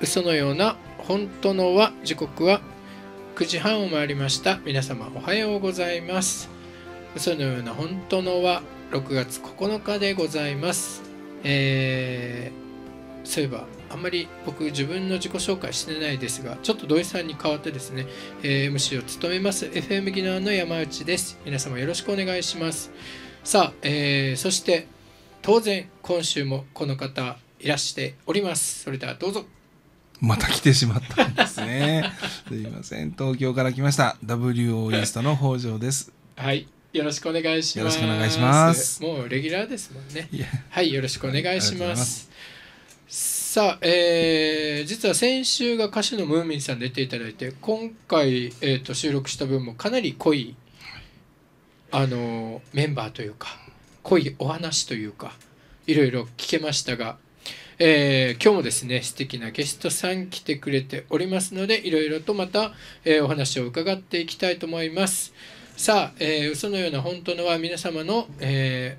嘘のような本当のは時刻は9時半を回りました皆様おはようございます嘘のような本当のは6月9日でございますえー、そういえばあんまり僕自分の自己紹介してないですがちょっと土井さんに代わってですね、えー、MC を務めます FM 技能の山内です皆様よろしくお願いしますさあ、えー、そして当然今週もこの方いらしておりますそれではどうぞまた来てしまったんですね。すいません。東京から来ました。WO インスタの北条です。はい。よろしくお願いします。よろしくお願いします。もうレギュラーですもんね。はい。よろしくお願いします。ますさあ、えー、実は先週が歌手のムーミンさん出ていただいて、今回、えーと収録した分もかなり濃い、あのメンバーというか、濃いお話というか、いろいろ聞けましたが、えー、今日もですね素敵なゲストさん来てくれておりますのでいろいろとまた、えー、お話を伺っていきたいと思いますさあ、えー、嘘のような本当のは皆様の、え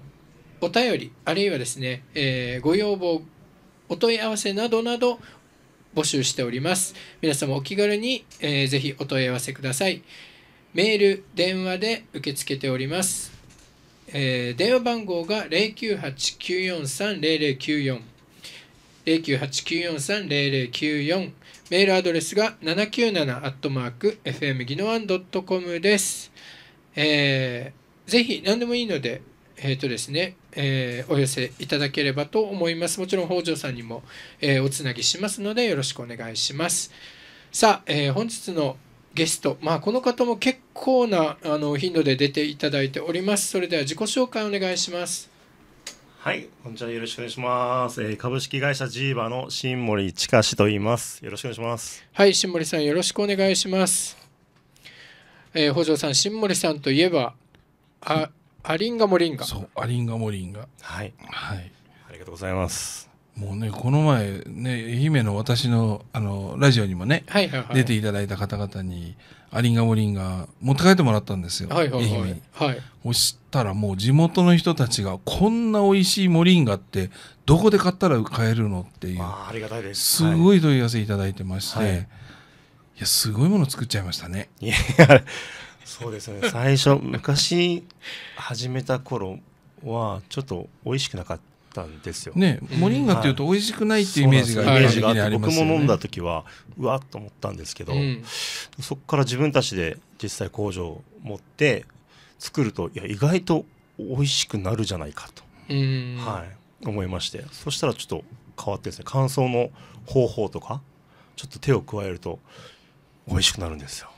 ー、お便りあるいはですね、えご要望お問い合わせなどなど募集しております皆様お気軽に、えー、ぜひお問い合わせくださいメール電話で受け付けておりますえー、電話番号が0989430094 0989430094メールアドレスが 797-fm 技能案 .com です。えー、ぜひ何でもいいので、えっ、ー、とですね、えー、お寄せいただければと思います。もちろん北条さんにも、えー、おつなぎしますのでよろしくお願いします。さあ、えー、本日のゲスト、まあ、この方も結構なあの頻度で出ていただいております。それでは自己紹介お願いします。はい、こんにちは。よろしくお願いします。えー、株式会社ジーバの新森ちかしと言います。よろしくお願いします。はい、新森さん、よろしくお願いします。えー、北条さん、新森さんといえば、あ、アリンガモリンガ。そう、アリンガモリンガ。はい。はい。ありがとうございます。もうね、この前、ね、愛媛の私の、あのラジオにもね、はいはいはい、出ていただいた方々にアリンガモリンガ持って帰ってもらったんですよ、はいはいはい、愛媛に、はい、そしたらもう地元の人たちがこんな美味しいモリンガってどこで買ったら買えるのっていう、まあ、ありがたいですすごい問い合わせいただいてまして、はい、いやすごいもの作っちゃいましたねいやそうですね最初昔始めた頃はちょっと美味しくなかったたんですよ。ね、モリンガっていうと美味しくないっていうイメージが、あって、ね、僕も飲んだ時はうわっと思ったんですけど、うん、そこから自分たちで実際工場を持って作るといや意外と美味しくなるじゃないかと、はい、思いましてそしたらちょっと変わってですね乾燥の方法とかちょっと手を加えると美味しくなるんですよ。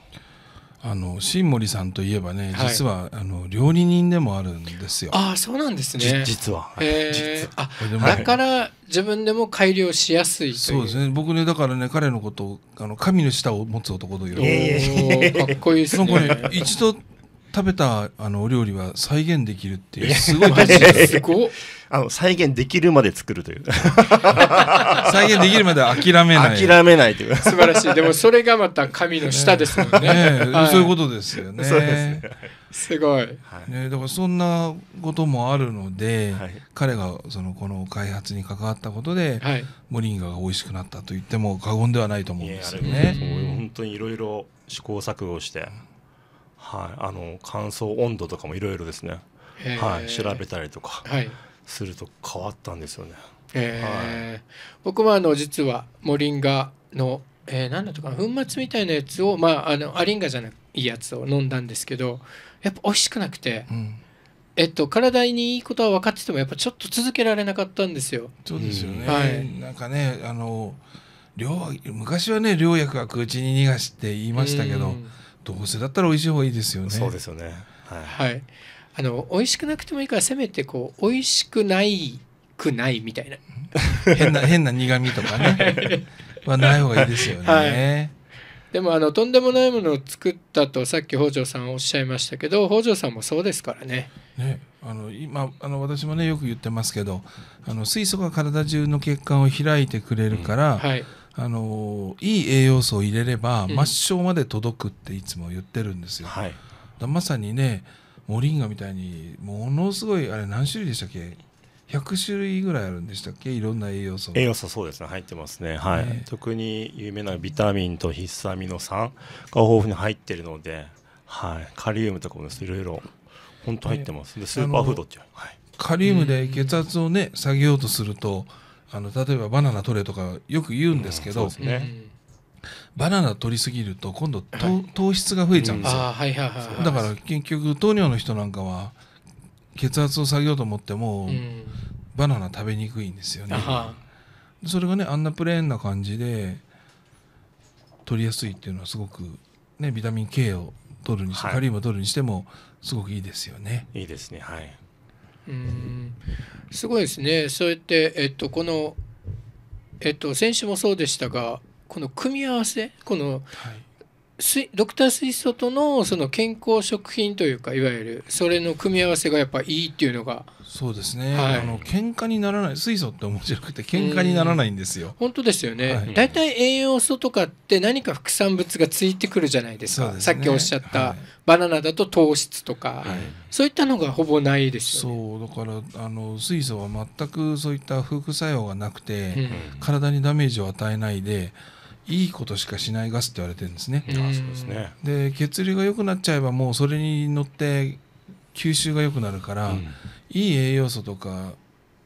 あの新森さんといえばね、はい、実はあの料理人でもあるんですよ。ああ、そうなんですね。実は。えー、あだから自分でも改良しやすいそうですね。僕ねだからね彼のことをあの神の舌を持つ男という。えかっこいいですね。ね一度食べたあのお料理は再現できるっていうすごいです。すごあの再現できるまで作るという 再現できるまで諦めない諦めないという素晴らしいでもそれがまた神の下ですもんね、ねはい、そういうことですよねすねすごい、い、ね、だからそんなこともあるので、はい、彼がそのこの開発に関わったことで、はい、モリンガが美味しくなったと言っても過言ではないと思うんですよね。本当にいろいろ試行錯誤して、はい、あの乾燥温度とかもいろいろですね、はい、調べたりとか、はい、すると変わったんですよね。えー、はい、僕はあの実はモリンガの、えー、何だったかな粉末みたいなやつを、まあ、あのアリンガじゃないいやつを飲んだんですけどやっぱ美味しくなくて、うん、えっと、体にいいことは分かっててもやっぱちょっと続けられなかったんですよ。そうですよね、うん、はい、なんかねあの昔はね療薬は口に逃がして言いましたけど、うん、どうせだったら美味しい方がいいですよね。そうですよねはい、はいあの美味しくなくてもいいからせめてこう美味しくないくないみたいな 変な変な苦味とかねはない方がいいですよね、はい、でもあのとんでもないものを作ったとさっき北条さんおっしゃいましたけど北条さんもそうですからねねあの今あの私もねよく言ってますけどあの水素が体中の血管を開いてくれるから、うん、はいあのいい栄養素を入れれば、うん、末梢まで届くっていつも言ってるんですよ。はい、まさにねモリンガみたいにものすごいあれ何種類でしたっけ100種類ぐらいあるんでしたっけいろんな栄養素栄養素そうですね入ってますねはい、特に有名なビタミンとヒスアミノ酸が豊富に入ってるので、はい、カリウムとかもいろいろ本当入ってます、でスーパーフードっていう、はい、カリウムで血圧をね下げようとするとあの例えばバナナ取れとかよく言うんですけど、うんね、バナナ取りすぎると今度糖はい、糖質が増えちゃうんですよ、うんはいはいはい、だから結局糖尿の人なんかは血圧を下げようと思っても、うん、バナナ食べにくいんですよねそれがねあんなプレーンな感じで取りやすいっていうのはすごく、ね、ビタミン K を取るにして、はい、カリウムを取るにしてもすごくいいですよねいいですねはいうんすごいですねそうやって、えっと、このえっと、先週もそうでしたが、この組み合わせこの、はい、ドクター水素とのその健康食品というかいわゆるそれの組み合わせがやっぱいいっていうのがそうですね、はい、あの喧嘩にならない水素って面白くて喧嘩にならないんですよ本当ですよね、大、は、体、い、栄養素とかって何か副産物がついてくるじゃないですか、ね、さっきおっしゃった、はい、バナナだと糖質とか、そういったのがほぼないですよ、ね、そうだからあの水素は全くそういった副作用がなくて、うん、体にダメージを与えないでいいことしかしないガスって言われてるんですね。うで血流が良くなっちゃえばもうそれに乗って吸収が良くなるから、うん、いい栄養素とか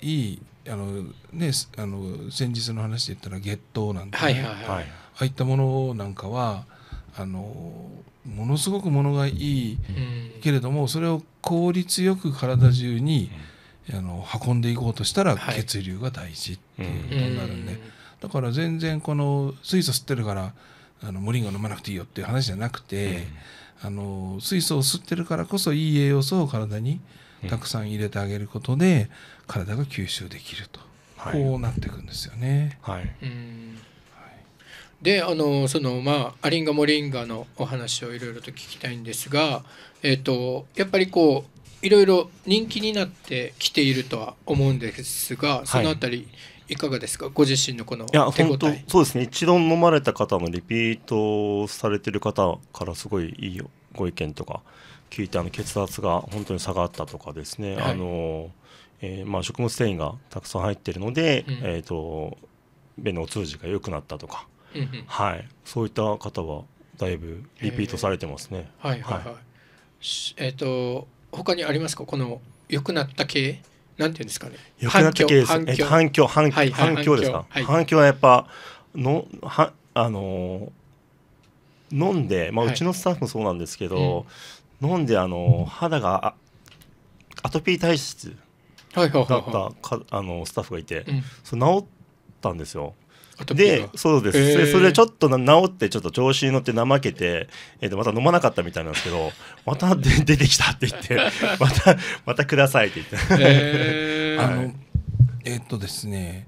いいあのねあの先日の話で言ったら月桃なんて、ね、はいはいはい、ああいったものなんかはあのものすごくものがいい、うん、けれどもそれを効率よく体中に、うん、あの運んでいこうとしたら、はい、血流が大事っていうことになるんで。だから全然この水素吸ってるからあのモリンゴ飲まなくていいよっていう話じゃなくて、あの水素を吸ってるからこそいい栄養素を体にたくさん入れてあげることで体が吸収できると、こうなっていくんですよね。はい、はい、であのそのまあアリンガモリンガのお話をいろいろと聞きたいんですが、えーと、やっぱりこういろいろ人気になってきているとは思うんですがその辺り、はいいかがですかご自身のこのいや本当そうですね一度飲まれた方のリピートされてる方からすごいいいよご意見とか聞いてあの血圧が本当に下がったとかですね、はい、あのえー、まあ、食物繊維がたくさん入ってるので、うん、えーと、と便のお通じが良くなったとか、うんうん、はい、そういった方はだいぶリピートされてますね。えー、はいはいはい。はい、えっ、ー、と他にありますかこの良くなった系なんていうんですかね良くなったケース反響反響反響反響ですか、はい、反響はやっぱのはあの飲んで、まあ、うちのスタッフもそうなんですけど、はいうん、飲んであの肌がアトピー体質だったか、はいはいはいはい、あのスタッフがいて、うん、そう、治ったんですよ。でそうです、えー、それでちょっと治ってちょっと調子に乗って怠けて、えー、とまた飲まなかったみたいなんですけど またで出てきたって言って またまたくださいって言って、えー、あのえー、っとですね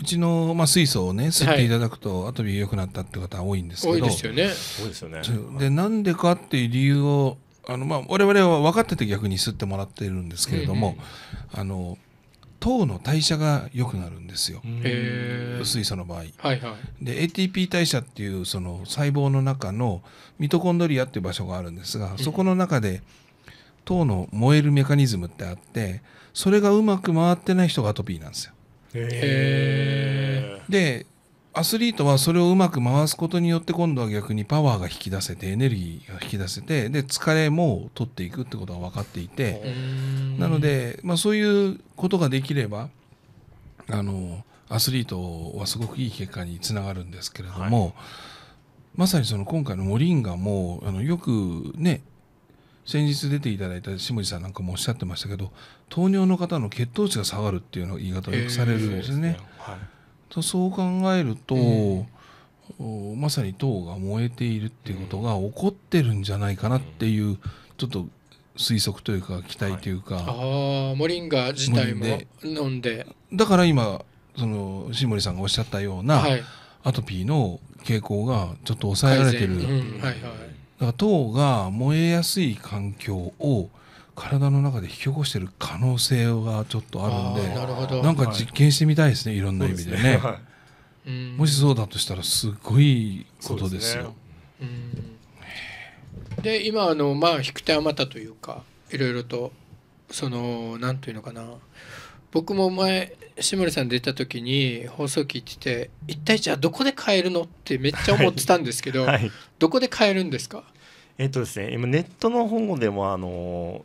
うちの、まあ、水素をね吸っていただくと、はい、後で良くなったって方多いんですけど多いですよね多いですよねでなんでかっていう理由をあの、まあ、我々は分かってて逆に吸ってもらってるんですけれども、あの糖の代謝が良くなるんですよ水素の場合。はいはい、で ATP 代謝っていうその細胞の中のミトコンドリアっていう場所があるんですがそこの中で糖の燃えるメカニズムってあってそれがうまく回ってない人がアトピーなんですよ。でアスリートはそれをうまく回すことによって今度は逆にパワーが引き出せてエネルギーが引き出せてで疲れも取っていくってことが分かっていてなので、まあ、そういうことができればあのアスリートはすごくいい結果につながるんですけれども、はい、まさにその今回のモリンガもあのよくね先日出ていただいた下地さんなんかもおっしゃってましたけど糖尿の方の血糖値が下がるっていうの言い方をよくされるんですね。えーそう考えると、えまさに党が燃えているっていうことが起こってるんじゃないかなっていう、ちょっと推測というか期待というか、はい、ああモリンガ自体も飲んでだから今その新森さんがおっしゃったような、はい、アトピーの傾向がちょっと抑えられてる、うんはいはい、だから糖が燃えやすい環境を体の中で引き起こしている可能性がちょっとあるんでなるほどなんか実験してみたいですね、い、ろんな意味でね、ねはい、もしそうだとしたらすごいことですよ。で、ね、今あのまあ引く手あまたというかいろいろとその何ていうのかな僕も前志村さん出た時に放送行ってて一体じゃあどこで買えるのってめっちゃ思ってたんですけど、はいはい、どこで買えるんですかえっとですね、今ネットの方でもあの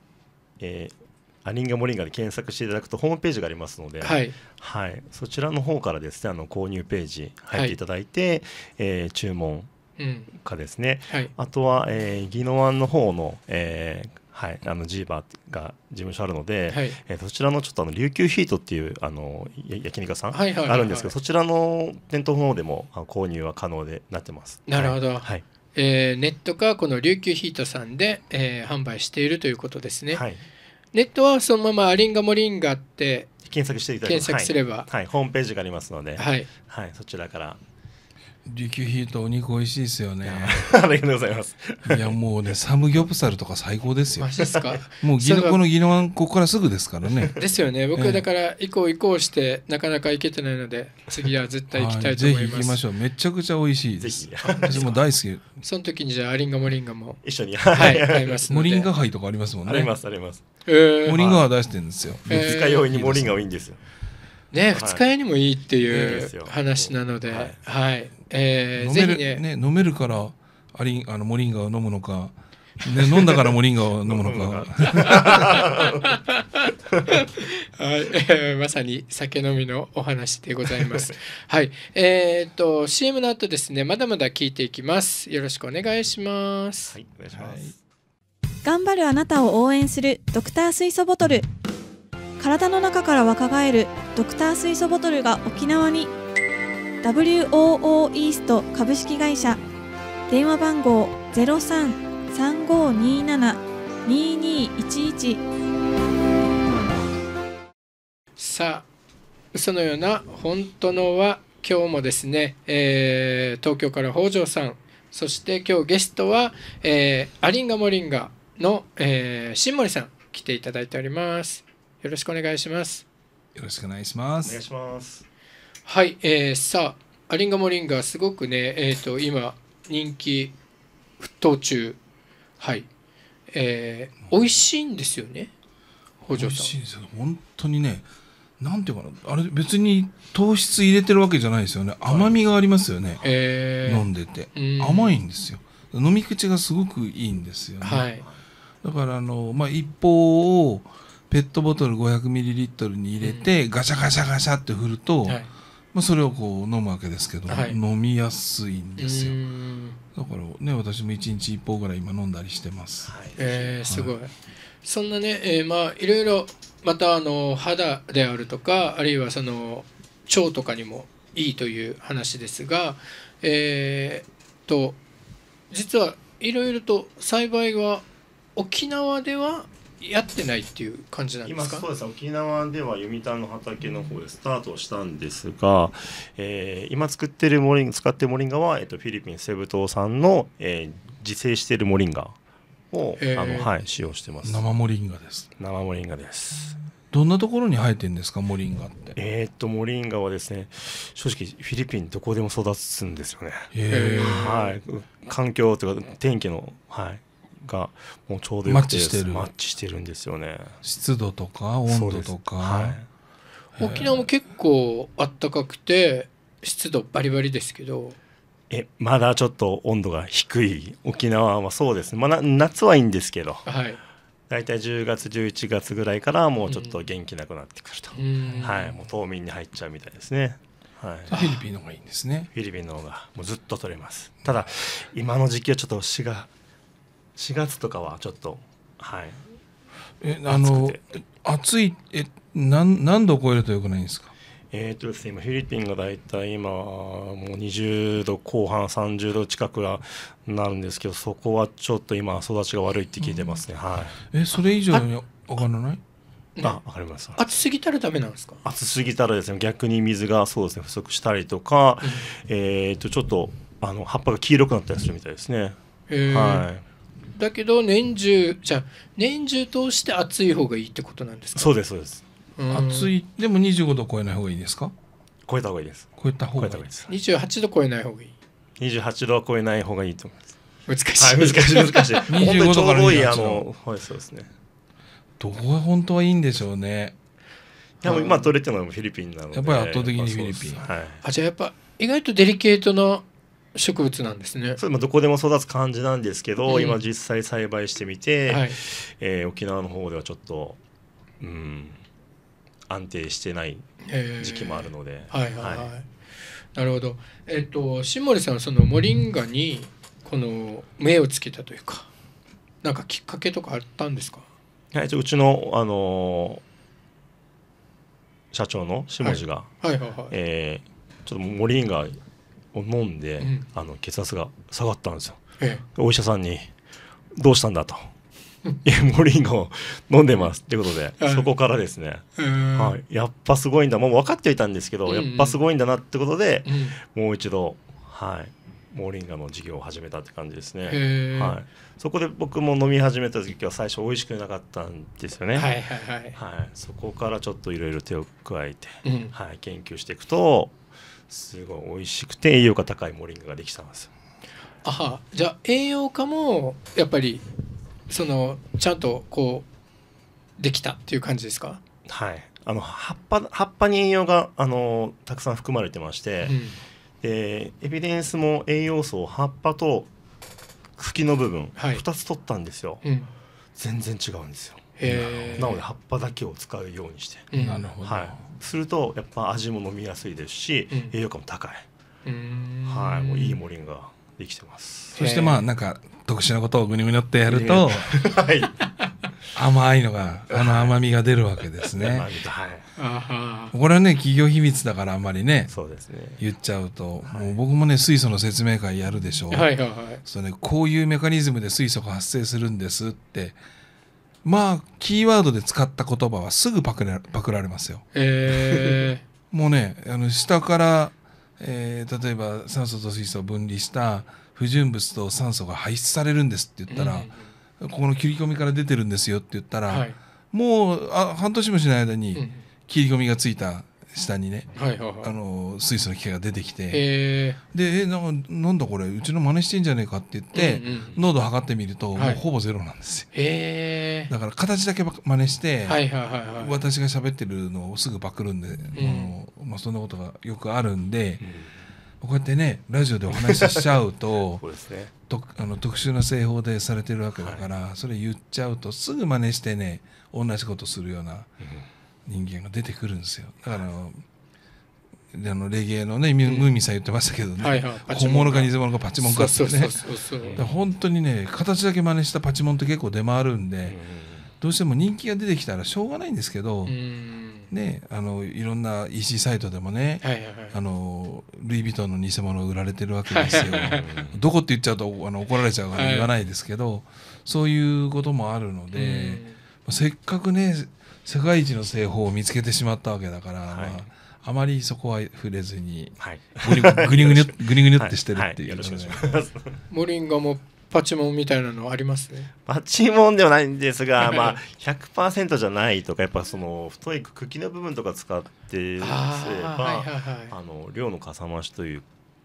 えーアリンガモリンガで検索していただくとホームページがありますので、はい、はい、そちらの方からですねあの購入ページ入っていただいて、はい、えー、注文かですね、うんはい、あとは、えー、ギノワンの方の、えーはい、あのジーバーが事務所あるので、はい、えー、そちらのちょっとあの琉球ヒートっていうあの焼肉屋さん、はいはい、あるんですけど、そちらの店頭の方でも購入は可能でなってます。なるほど、はいえー、ネットかこの琉球ヒートさんで、えー、販売しているということですね。はいネットはそのままアリンガモリンガって検索していただ検索すれば、はい、はい、ホームページがありますので、はい、はい、そちらから琉球ヒートお肉美味しいですよね。ありがとうございます。いやもうねサムギョプサルとか最高ですよ。マジですか。もうギノこのギノワンここからすぐですからね。ですよね。僕だから行こう行こうしてなかなか行けてないので次は絶対行きたいと思います。ぜひ行きましょう。めちゃくちゃ美味しいです。私も大好き。その時にじゃあアリンガモリンガも一緒にはい、はい、いますモリンガ杯とかありますもんね。ありますあります。えー、モリンガは出してるんですよ。二、日酔いにモリンガはいいんですよ。ね、二、日酔いにもいいっていう話なので、はい、はえぜひね飲めるからあり、あのモリンガを飲むのか。ね、飲んだからモリンガを飲むのか はい、えー、まさに酒飲みのお話でございます。はい、えー、っと CM の後ですね、まだまだ聞いていきます。よろしくお願いします。はい、お願いします。はい頑張るあなたを応援するドクター水素ボトル体の中から若返るドクター水素ボトルが沖縄に WOO イースト株式会社電話番号0335272211さあそのような本当のは今日もですね、えー、東京から北条さんそして今日ゲストは、えー、アリンガ・モリンガの、えー、新森さん来ていただいております。よろしくお願いします。よろしくお願いします。お願いします。はい、えー、さあ、アリンガモリンガすごくね、えっ、ー、と今人気沸騰中、はい、えー、美味しいんですよね。補助さん。美味しいですよ。本当にね、なんていうかな、あれ別に糖質入れてるわけじゃないですよね。甘みがありますよね。はい、えー、飲んでて、甘いんですよ。飲み口がすごくいいんですよね。はい。だからあの、まあ、一方をペットボトル 500ml に入れて、ガシャガシャガシャって振ると、はい、まあ、それをこう飲むわけですけど、はい、飲みやすいんですよだからね私も1日1本ぐらい今飲んだりしてます、はい、えー、すごい、そんなね、えー、まあいろいろまたあの肌であるとかあるいはその腸とかにもいいという話ですがえー、と実はいろいろと栽培が沖縄ではやってないっていう感じなんですか今そうです沖縄では読谷の畑の方でスタートしたんですが、えー、今作ってるモリン使ってるモリンガは、えー、とフィリピンセブ島産の、えー、自生しているモリンガを、えー、あのはい使用してます生モリンガです生モリンガですどんなところに生えてんですかモリンガってえっとモリンガはですね正直フィリピンどこでも育つんですよねはい環境というか天気のはいがもうちょうどよくてマッチしてるマッチしてるんですよね湿度とか温度とか、はい、沖縄も結構あったかくて湿度バリバリですけどえまだちょっと温度が低い沖縄はそうですね、まあ、夏はいいんですけど、はい、大体10月11月ぐらいからもうちょっと元気なくなってくると、うん、はい、もう冬眠に入っちゃうみたいですね、はい、フィリピンの方がいいんですねフィリピンの方がもうずっと取れますただ今の時期はちょっと牛が4月とかはちょっとはいえあの暑いえん何度超えるとよくないんですかえーとですね、今フィリピンが大体今もう20度後半30度近くはなるんですけどそこはちょっと今育ちが悪いって聞いてますね、うん、はい、えそれ以上に分からないあ、わかります暑すぎたらダメなんですか。暑すぎたらですね、逆に水がそうですね、不足したりとか、うん、えっ、とちょっとあの葉っぱが黄色くなったりするみたいですね。はい。だけど年中じゃ年中通して暑い方がいいってことなんですかそうですそうです暑いでも25度超えない方がいいですか超えた方がいいです超えた方がいいです28度超えない方がいい28度は超えない方がいいと思います難しい、はい、難しい難しい25 度からはいそうですねどう本当はいいんでしょうねでも今取れてるのはフィリピンなのでやっぱり圧倒的にフィリピン、はい、あじゃあやっぱ意外とデリケートの植物なんですねそれもどこでも育つ感じなんですけど、うん、今実際栽培してみて、はい、えー、沖縄の方ではちょっとうん安定してない時期もあるので、えー、はいはい、はい、なるほどえっ、ー、と新森さんはそのモリンガにこの目をつけたというかなんかきっかけとかあったんですかはい、うちの、あのー、社長の下地が、はい、はいはいはい、えー、ちょっとモリンガ飲んで、うん、あの血圧が下がったんですよ、ええ、お医者さんに「どうしたんだ」と「いやモリンゴ飲んでます」ってことで、そこからですね、はい、やっぱすごいんだもう分かってはいたんですけど、うんうん、やっぱすごいんだなってことで、うん、もう一度はいモーリンガの授業を始めたって感じですね、はい、そこで僕も飲み始めた時は最初美味しくなかったんですよねはい、はいはい、そこからちょっといろいろ手を加えて、うん、はい、研究していくとすごい美味しくて栄養価高いモリンガができたんですあじゃあ栄養価もやっぱりそのちゃんとこうできたっていう感じですかはいあの葉っぱ葉っぱに栄養があのたくさん含まれてまして、うん、でエビデンスも栄養素を葉っぱと茎の部分、2つ取ったんですよ、うん、全然違うんですよなので葉っぱだけを使うようにして、うん、はい、するとやっぱ味も飲みやすいですし、うん、栄養価も高い、はい、もういいモリンができてますそしてまあなんか特殊なことをグにグニってやると、はい、甘いのがあの甘みが出るわけですね、はい、これはね企業秘密だからあんまりねそうですね言っちゃうと、はい、もう僕もね水素の説明会やるでしょう、はいはいはいそね、こういうメカニズムで水素が発生するんですってまあキーワードで使った言葉はすぐパクれパクられますよ。えー、もうねあの下から、えー、例えば酸素と水素を分離した不純物と酸素が排出されるんですって言ったら、うん、ここの切り込みから出てるんですよって言ったら、はい、もうあ半年もしない間に切り込みがついた下にね、はいはいはい、あの水素の機械が出てきてでえなんなんだこれうちの真似してんじゃねえかって言って、うんうん、濃度測ってみると、はい、もうほぼゼロなんですよだから形だけ真似して、はいはいはいはい、私が喋ってるのをすぐパクるんで、うん、あのまあ、そんなことがよくあるんで、うん、こうやってねラジオでお話ししちゃうと ね、とあの特殊な製法でされてるわけだから、はい、それ言っちゃうとすぐ真似してね同じことするような。うん人間が出てくるんですよだから、であのレゲエのね、ムーミンさん言ってましたけどね、はいはい、本物か偽物かパチモンかってね本当にね形だけ真似したパチモンって結構出回るんで、うん、どうしても人気が出てきたらしょうがないんですけど、うん、ね、あのいろんな EC サイトでもね、はいはいはい、あのルイ・ヴィトンの偽物売られてるわけですよどこって言っちゃうとあの怒られちゃうから言わないですけど、はい、そういうこともあるので、せっかくね世界一の製法を見つけてしまったわけだから、はいまあ、あまりそこは触れずに、はい、グリグリグリグリってしてるっていう、モリンガもパチモンみたいなのありますねパチモンではないんですが、まあ、100%じゃないとかやっぱその太い茎の部分とか使ってすれば、量のかさ増しという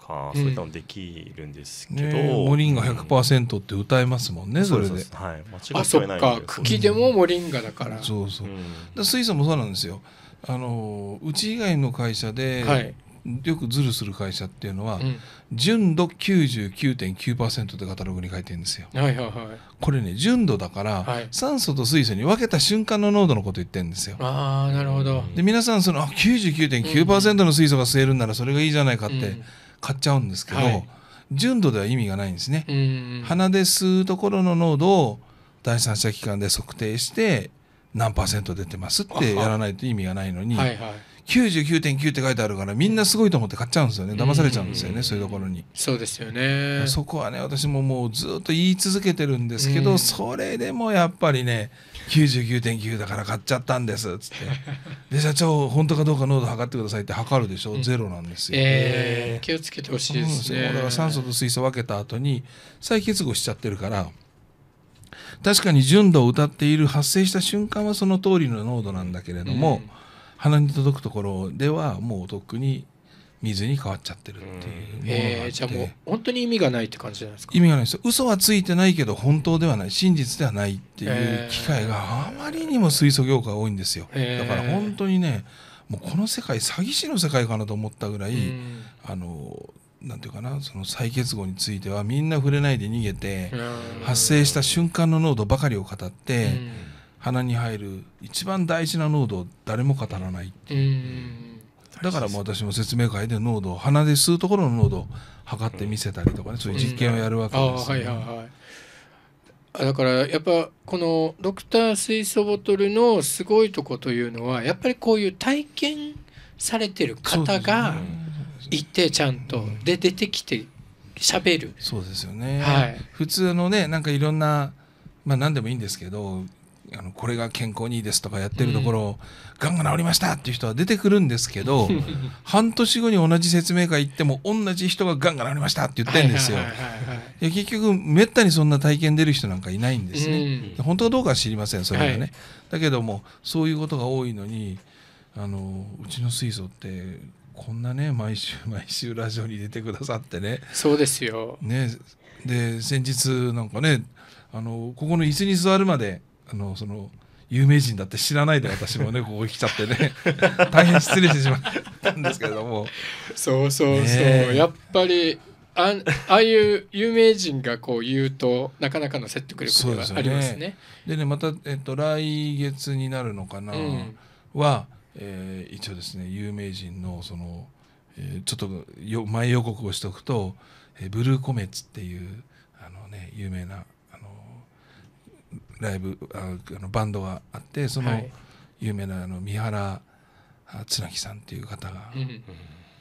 か、そういったのできるんですけど、ね、モリンガ100%って歌えますもんね、うん、それではい間違っないあそっか茎でもモリンガだからそうそう、うん、スもそうなんですよあのうち以外の会社で、はい、よくズルする会社っていうのは、うん、純度99.9%でカタログに書いてるんですよ、はいはいはい、これね純度だから、はい、酸素と水素に分けた瞬間の濃度のこと言ってるんですよああなるほどで皆さんその99.9%の水素が吸えるんならそれがいいじゃないかって、うん買っちゃうんですけど、はい、純度では意味がないんですね。鼻で吸うところの濃度を第三者機関で測定して何パーセント出てますってやらないと意味がないのに、はいはい、99.9って書いてあるからみんなすごいと思って買っちゃうんですよね騙されちゃうんですよね、そういうところにそうですよねそこはね私ももうずっと言い続けてるんですけど、それでもやっぱりね99.9だから買っちゃったんですっつって で社長本当かどうか濃度測ってくださいって測るでしょ、うゼロなんですよ、えー、気をつけてほしいですねだから酸素と水素分けた後に再結合しちゃってるから確かに純度を歌っている発生した瞬間はその通りの濃度なんだけれども、うん鼻に届くところではもうとっくに水に変わっちゃってるっていう、えー、じゃあもう本当に意味がないって感じじゃないですか意味がないです嘘はついてないけど本当ではない真実ではないっていう機会があまりにも水素業界多いんですよ、えー、だから本当にねもうこの世界詐欺師の世界かなと思ったぐらい、うん、あのなんていうかなその再結合についてはみんな触れないで逃げて、うん、発生した瞬間の濃度ばかりを語って、うん鼻に入る一番大事な濃度を誰も語らないだからもう私も説明会で濃度鼻で吸うところの濃度を測って見せたりとかねそういう実験をやるわけです、ね、だからやっぱこのドクター水素ボトルのすごいとこというのはやっぱりこういう体験されてる方がいてちゃんとで出てきてしゃべるそうですよね、はい、普通のねなんかいろんなまあ何でもいいんですけどあのこれが健康にいいですとかやってるところを、が、ンんが治りましたっていう人は出てくるんですけど 半年後に同じ説明会行っても同じ人ががんが治りましたって言ってるんですよ。結局めったにそんな体験出る人なんかいないんですね。うん、本当かどうかは知りませんそれはね、はい、だけどもそういうことが多いのにあのうちの水素ってこんなね毎週 毎週ラジオに出てくださってねそうですよ、ね、で先日なんかねあのここの椅子に座るまであのその有名人だって知らないで私もね ここ来ちゃってね大変失礼してしまったんですけれどもそうそうそう、ね、やっぱりあああいう有名人がこう言うとなかなかの説得力がありますね。でね、ね、また、えっと、来月になるのかな、うん、は、えー、一応ですね有名人のその、えー、ちょっとよ前予告をしておくと、えー、ブルーコメッツっていうあの、ね、有名なライブあのバンドがあってその有名なあの三原綱木さんっていう方が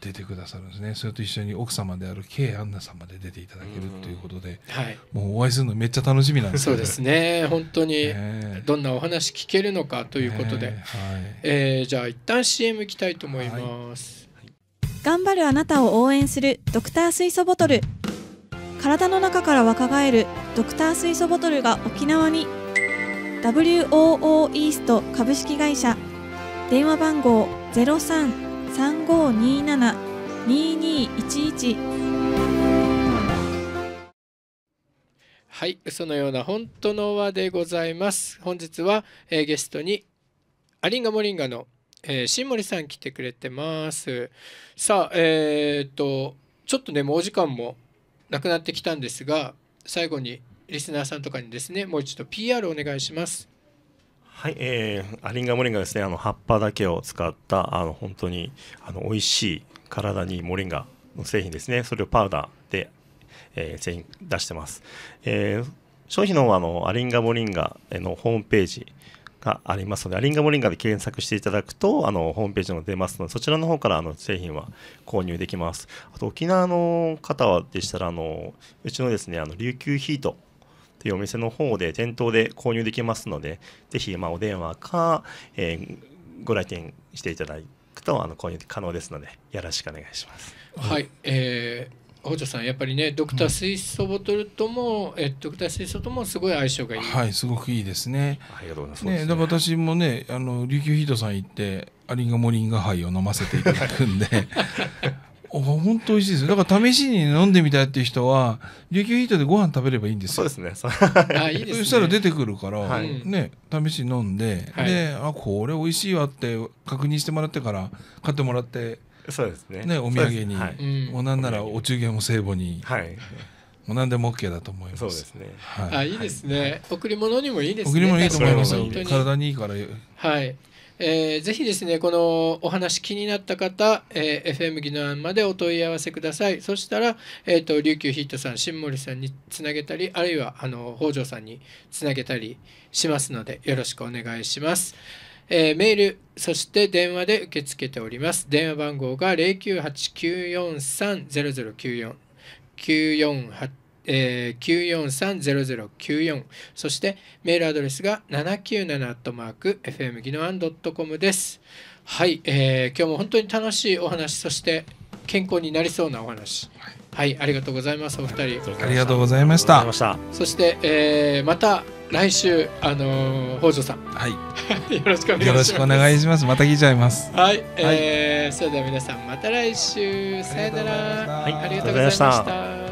出てくださるんですね、それと一緒に奥様である K アンナさんまで出ていただけるということで、はい、もうお会いするのめっちゃ楽しみなんです、ね、そうですね本当にどんなお話聞けるのかということで、ね、はい、えー、じゃあ一旦 CM いきたいと思います、はい、頑張るあなたを応援するドクター水素ボトル体の中から若返るドクター水素ボトルが沖縄に WOO イースト株式会社電話番号0335272211はいそのような本当の輪でございます本日は、えー、ゲストにアリンガモリンガの、えー、新森さん来てくれてますさあえー、っとちょっとねもうお時間もなくなってきたんですが最後にリスナーさんとかにですねもう一度 PR お願いします。はい、えー、アリンガモリンガですねあの葉っぱだけを使ったあの本当にあの美味しい体にモリンガの製品ですねそれをパウダーで、えー、全員出してます、えー、商品の方はあのアリンガモリンガのホームページがありますのでアリンガモリンガで検索していただくとあのホームページも出ますのでそちらの方からあの製品は購入できますあと沖縄の方はでしたらあのうちのですねあの琉球ヒートいうお店の方で店頭で購入できますので、ぜひまお電話か、えー、ご来店していただくとあの購入可能ですので、よろしくお願いします。はい、えー北条さんやっぱりねドクター水素ボトルとも、うん、えドクター水素ともすごい相性がいいはいすごくいいですねありがとうございますね、ね、私もねあの琉球ヒートさん行ってアリンガモリンガハイを飲ませていただくんで本当美味しいです。だから試しに飲んでみたいっていう人は、琉球ヒートでご飯食べればいいんですよ。そうですね。あいいです、ね、そしたら出てくるから、はい、ね、試しに飲んで、はい、で、あ、これ美味しいわって確認してもらってから、買ってもらって、そうですね。ね、お土産に、はい、もうなならお中元も聖母に。はい。もう何でも OK だと思います。そうですね。はい、あ、いいですね。贈り物にもいいですね。贈り物いいと思います。体にいいから。はい。えー、ぜひですね、このお話気になった方、えー、FM 技能案までお問い合わせください。そしたら、えーと、琉球ヒットさん、新森さんにつなげたり、あるいはあの北条さんにつなげたりしますので、よろしくお願いします。えー、メール、そして電話で受け付けております。電話番号が098-943-0094。948えー、9430094そしてメールアドレスが 797-fm 技ドッ .com ですはい、えー、今日も本当に楽しいお話そして健康になりそうなお話はいありがとうございますお二人ありがとうございましたそして、えー、また来週あのー、北条さんはい よろしくお願いしますよろしくお願いしますまた聞いちゃいますはい、はい、えそれでは皆さんまた来週さよならありがとうございました、はい